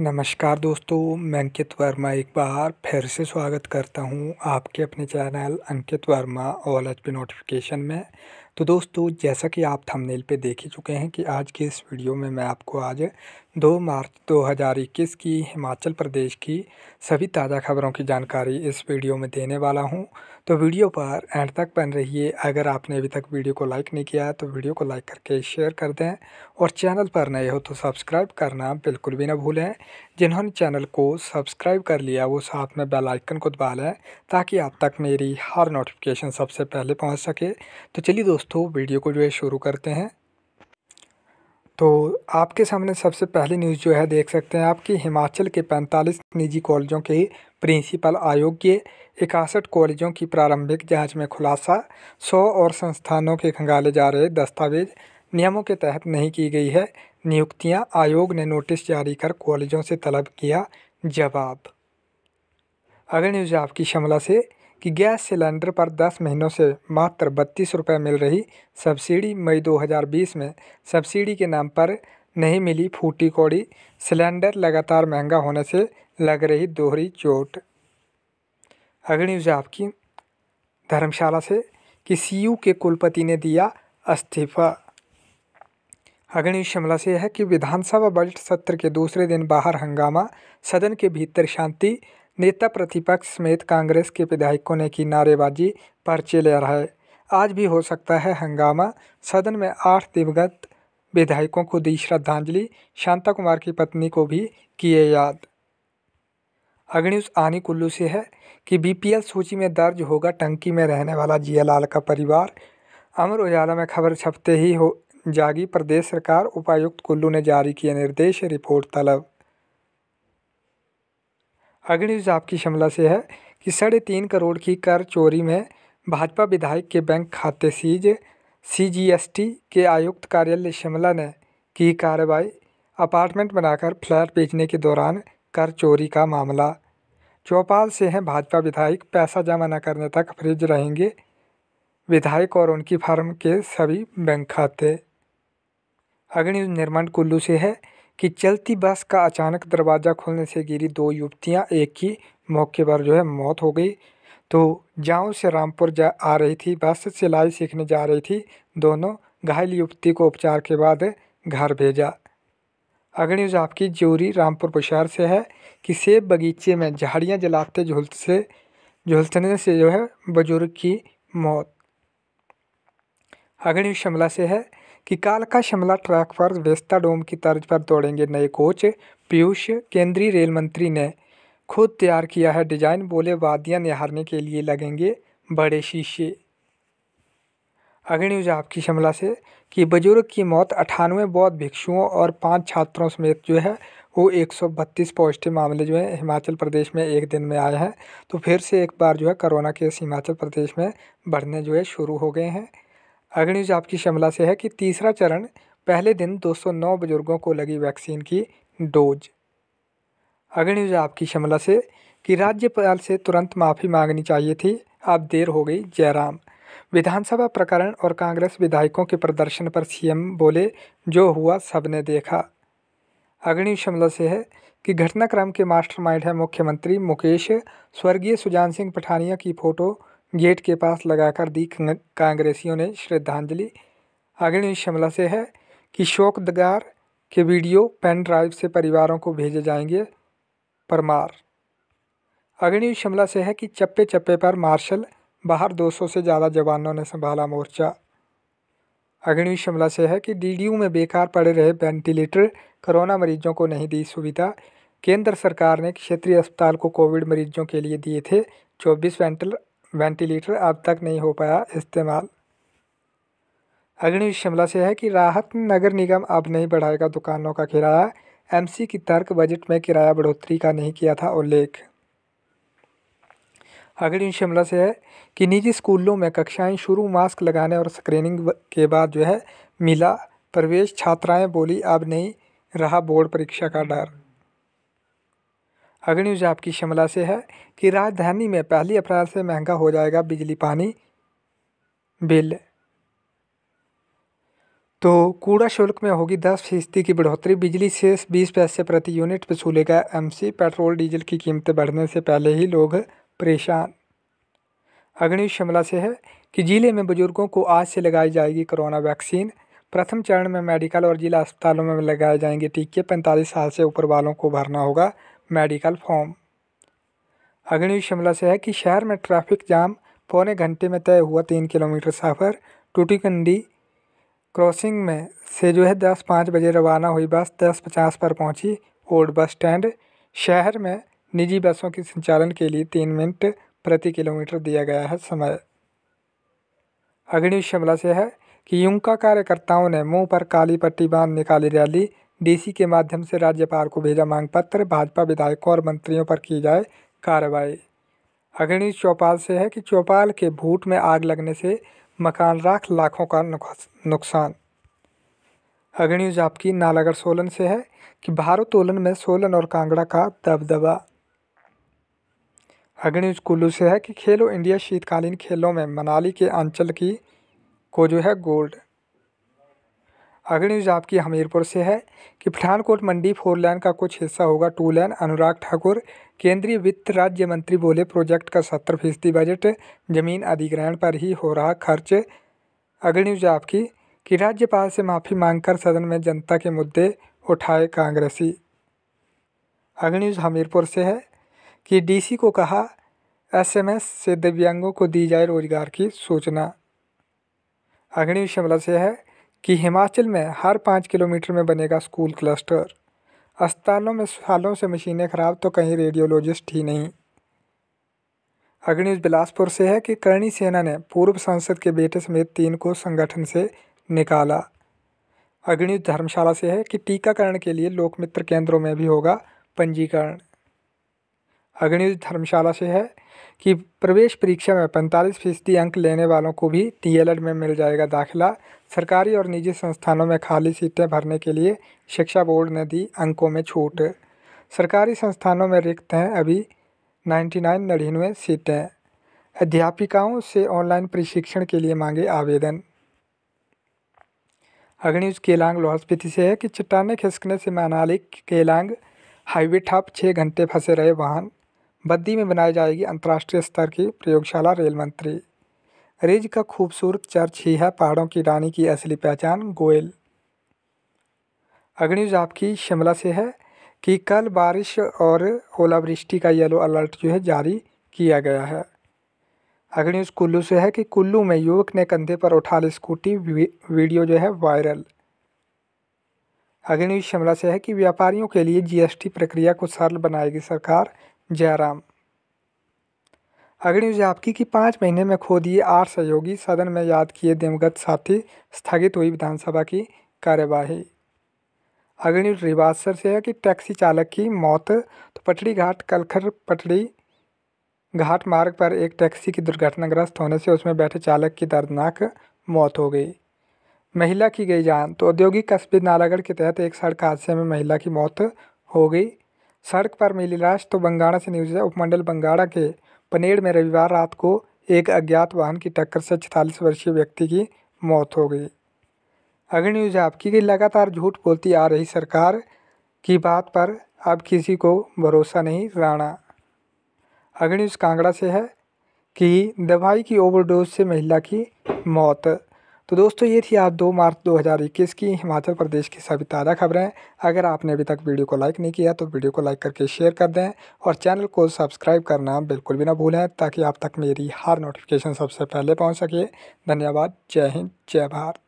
नमस्कार दोस्तों मैं अंकित वर्मा एक बार फिर से स्वागत करता हूं आपके अपने चैनल अंकित वर्मा ऑल एच पी नोटिफिकेशन में तो दोस्तों जैसा कि आप थंबनेल पे देख ही चुके हैं कि आज की इस वीडियो में मैं आपको आज 2 मार्च 2021 की हिमाचल प्रदेश की सभी ताज़ा खबरों की जानकारी इस वीडियो में देने वाला हूँ तो वीडियो पर एंड तक बन रहिए अगर आपने अभी तक वीडियो को लाइक नहीं किया तो वीडियो को लाइक करके शेयर कर दें और चैनल पर नए हो तो सब्सक्राइब करना बिल्कुल भी ना भूलें जिन्होंने चैनल को सब्सक्राइब कर लिया वो साथ में बेल आइकन को दबा लें ताकि आप तक मेरी हर नोटिफिकेशन सबसे पहले पहुंच सके तो चलिए दोस्तों वीडियो को जो है शुरू करते हैं तो आपके सामने सबसे पहली न्यूज़ जो है देख सकते हैं आपकी हिमाचल के 45 निजी कॉलेजों के प्रिंसिपल आयोग के इकसठ कॉलेजों की प्रारंभिक जांच में खुलासा सौ और संस्थानों के खंगाले जा रहे दस्तावेज नियमों के तहत नहीं की गई है नियुक्तियां आयोग ने नोटिस जारी कर कॉलेजों से तलब किया जवाब अगली न्यूज़ आपकी शिमला से कि गैस सिलेंडर पर दस महीनों से मात्र बत्तीस रुपये मिल रही सब्सिडी मई 2020 में सब्सिडी के नाम पर नहीं मिली फूटी कौड़ी सिलेंडर लगातार महंगा होने से लग रही दोहरी चोट अगली न्यूज़ आपकी धर्मशाला से कि सीयू के कुलपति ने दिया इस्तीफा अग्नि शिमला से है कि विधानसभा बजट सत्र के दूसरे दिन बाहर हंगामा सदन के भीतर शांति नेता प्रतिपक्ष समेत कांग्रेस के विधायकों ने की नारेबाजी पर्चे ले रहा है आज भी हो सकता है हंगामा सदन में आठ दिवगत विधायकों को दी श्रद्धांजलि शांता कुमार की पत्नी को भी किए याद अग्निउस आनी कुल्लू से है कि बीपीएल सूची में दर्ज होगा टंकी में रहने वाला जियालाल का परिवार अमर उजाला में खबर छपते ही हो जागी प्रदेश सरकार उपायुक्त कुल्लू ने जारी किए निर्देश रिपोर्ट तलब अगली न्यूज़ आपकी शिमला से है कि साढ़े तीन करोड़ की कर चोरी में भाजपा विधायक के बैंक खाते सीज सीजीएसटी के आयुक्त कार्यालय शिमला ने की कार्रवाई अपार्टमेंट बनाकर फ्लैट बेचने के दौरान कर चोरी का मामला चौपाल से हैं भाजपा विधायक पैसा जमा न करने तक फ्रिज रहेंगे विधायक और उनकी फर्म के सभी बैंक खाते अग्नि निर्माण कुल्लू से है कि चलती बस का अचानक दरवाज़ा खुलने से गिरी दो युवतियां एक की मौके पर जो है मौत हो गई तो जाऊँ से रामपुर जा आ रही थी बस सिलाई सीखने जा रही थी दोनों घायल युवती को उपचार के बाद घर भेजा अगली न्यूज़ आपकी ज्योरी रामपुर बुशहर से है कि सेब बगीचे में झाड़ियाँ जलाते झुलस से झुलसने से जो है बुजुर्ग की मौत अगली न्यूज़ शिमला से है कि कालका शिमला ट्रैक पर वेस्ता डोम की तर्ज पर दौड़ेंगे नए कोच पीयूष केंद्रीय रेल मंत्री ने खुद तैयार किया है डिजाइन बोले वादियां निहारने के लिए लगेंगे बड़े शीशे अग्नि न्यूज आपकी शिमला से कि बुजुर्ग की मौत अठानवे बौद्ध भिक्षुओं और पांच छात्रों समेत जो है वो एक सौ बत्तीस पॉजिटिव मामले जो है हिमाचल प्रदेश में एक दिन में आए हैं तो फिर से एक बार जो है कोरोना केस हिमाचल प्रदेश में बढ़ने जो है शुरू हो गए हैं अग्निजाप की शिमला से है कि तीसरा चरण पहले दिन 209 बुजुर्गों को लगी वैक्सीन की डोज अग्निज आपकी शिमला से कि राज्यपाल से तुरंत माफ़ी मांगनी चाहिए थी अब देर हो गई जयराम विधानसभा प्रकरण और कांग्रेस विधायकों के प्रदर्शन पर सीएम बोले जो हुआ सबने देखा अग्नि शिमला से है कि घटनाक्रम के मास्टरमाइंड है मुख्यमंत्री मुकेश स्वर्गीय सुजान सिंह पठानिया की फ़ोटो गेट के पास लगाकर दी कांग्रेसियों ने श्रद्धांजलि अग्नि शिमला से है कि शोकदगार के वीडियो पेन ड्राइव से परिवारों को भेजे जाएंगे परमार अग्नि शिमला से है कि चप्पे चप्पे पर मार्शल बाहर 200 से ज़्यादा जवानों ने संभाला मोर्चा अग्नि शिमला से है कि डीडीयू में बेकार पड़े रहे वेंटिलेटर कोरोना मरीजों को नहीं दी सुविधा केंद्र सरकार ने क्षेत्रीय अस्पताल को कोविड मरीजों के लिए दिए थे 24 वेंटिलेटर वेंटिलेटर अब तक नहीं हो पाया इस्तेमाल अग्निवीर शिमला से है कि राहत नगर निगम अब नहीं बढ़ाएगा दुकानों का किराया एमसी की तर्क बजट में किराया बढ़ोतरी का नहीं किया था उल्लेख अग्निवीर शिमला से है कि निजी स्कूलों में कक्षाएं शुरू मास्क लगाने और स्क्रीनिंग के बाद जो है मिला प्रवेश छात्राएं बोली अब नहीं रहा बोर्ड परीक्षा का डर अग्नियूज आपकी शिमला से है कि राजधानी में पहली अप्रैल से महंगा हो जाएगा बिजली पानी बिल तो कूड़ा शुल्क में होगी दस फीसदी की बढ़ोतरी बिजली शेष बीस पैसे प्रति यूनिट वसूलेगा एमसी पेट्रोल डीजल की कीमतें बढ़ने से पहले ही लोग परेशान अग्निश शिमला से है कि जिले में बुजुर्गों को आज से लगाई जाएगी कोरोना वैक्सीन प्रथम चरण में मेडिकल और जिला अस्पतालों में लगाए जाएंगे टीके पैंतालीस साल से ऊपर वालों को भरना होगा मेडिकल फॉर्म अगली शिमला से है कि शहर में ट्रैफिक जाम पौने घंटे में तय हुआ तीन किलोमीटर सफ़र टूटीकंडी क्रॉसिंग में से जो है दस पाँच बजे रवाना हुई बस दस पचास पर पहुंची ओल्ड बस स्टैंड शहर में निजी बसों के संचालन के लिए तीन मिनट प्रति किलोमीटर दिया गया है समय अग्नि शिमला से है कि युका कार्यकर्ताओं ने मुंह पर काली पट्टी बांध निकाली रैली डीसी के माध्यम से राज्यपाल को भेजा मांग पत्र भाजपा विधायकों और मंत्रियों पर की जाए कार्रवाई अग्रणी चौपाल से है कि चौपाल के भूट में आग लगने से मकान राख लाखों का नुकसान अग्नि जापकी नालागढ़ सोलन से है कि भारोत्तोलन में सोलन और कांगड़ा का दबदबा अग्नि कुल्लू से है कि खेलो इंडिया शीतकालीन खेलों में मनाली के अंचल की को जो है गोल्ड अगली न्यूज़ आपकी हमीरपुर से है कि पठानकोट मंडी फोर लेन का कुछ हिस्सा होगा टू लेन अनुराग ठाकुर केंद्रीय वित्त राज्य मंत्री बोले प्रोजेक्ट का सत्तर फीसदी बजट जमीन अधिग्रहण पर ही हो रहा खर्च अगली न्यूज़ आपकी कि राज्यपाल से माफ़ी मांगकर सदन में जनता के मुद्दे उठाए कांग्रेसी अगली न्यूज़ हमीरपुर से है कि डी को कहा एस से दिव्यांगों को दी जाए रोजगार की सूचना अग्नि शिमला से है कि हिमाचल में हर पाँच किलोमीटर में बनेगा स्कूल क्लस्टर अस्पतालों में सालों से मशीनें खराब तो कहीं रेडियोलॉजिस्ट ही नहीं अग्निज बिलासपुर से है कि करणी सेना ने पूर्व सांसद के बेटे समेत तीन को संगठन से निकाला अग्निज धर्मशाला से है कि टीकाकरण के लिए लोकमित्र केंद्रों में भी होगा पंजीकरण अग्निज धर्मशाला से है कि प्रवेश परीक्षा में पैंतालीस फीसदी अंक लेने वालों को भी डीएलएड में मिल जाएगा दाखिला सरकारी और निजी संस्थानों में खाली सीटें भरने के लिए शिक्षा बोर्ड ने दी अंकों में छूट सरकारी संस्थानों में रिक्त हैं अभी नाइन्टी नाइन सीटें अध्यापिकाओं से ऑनलाइन प्रशिक्षण के लिए मांगे आवेदन अग्निज केलांग लाहौल स्पीति से है कि चट्टाने खिसकने से मनाली केलांग हाईवे ठप छः घंटे फंसे रहे वाहन बद्दी में बनाई जाएगी अंतर्राष्ट्रीय स्तर की प्रयोगशाला रेल मंत्री रिज का खूबसूरत चर्च ही है पहाड़ों की रानी की असली पहचान गोयल अग्निज आपकी शिमला से है कि कल बारिश और ओलावृष्टि का येलो अलर्ट जो है जारी किया गया है अग्निज कुल्लू से है कि कुल्लू में युवक ने कंधे पर उठा ली स्कूटी वीडियो जो है वायरल अग्निज शिमला से है कि व्यापारियों के लिए जीएसटी प्रक्रिया को सरल बनाएगी सरकार जयराम अगली आपकी कि पाँच महीने में खो दिए आठ सहयोगी सदन में याद किए दिवंगत साथी स्थगित हुई विधानसभा की कार्यवाही अगली रिवासर से है कि टैक्सी चालक की मौत तो पटड़ी घाट कलखर पटड़ी घाट मार्ग पर एक टैक्सी की दुर्घटनाग्रस्त होने से उसमें बैठे चालक की दर्दनाक मौत हो गई महिला की गई जान तो औद्योगिक कस्बे नालागढ़ के तहत एक सड़क हादसे में महिला की मौत हो गई सड़क पर मिली लाश तो बंगाड़ा से न्यूज उपमंडल बंगाड़ा के पनेड़ में रविवार रात को एक अज्ञात वाहन की टक्कर से छतालीस वर्षीय व्यक्ति की मौत हो गई अगर न्यूज आपकी की लगातार झूठ बोलती आ रही सरकार की बात पर अब किसी को भरोसा नहीं राणा अग्निश कांगड़ा से है कि दवाई की ओवरडोज से महिला की मौत तो दोस्तों ये थी आज 2 मार्च 2021 की हिमाचल प्रदेश की सभी ताज़ा खबरें अगर आपने अभी तक वीडियो को लाइक नहीं किया तो वीडियो को लाइक करके शेयर कर दें और चैनल को सब्सक्राइब करना बिल्कुल भी ना भूलें ताकि आप तक मेरी हर नोटिफिकेशन सबसे पहले पहुंच सके धन्यवाद जय हिंद जय भारत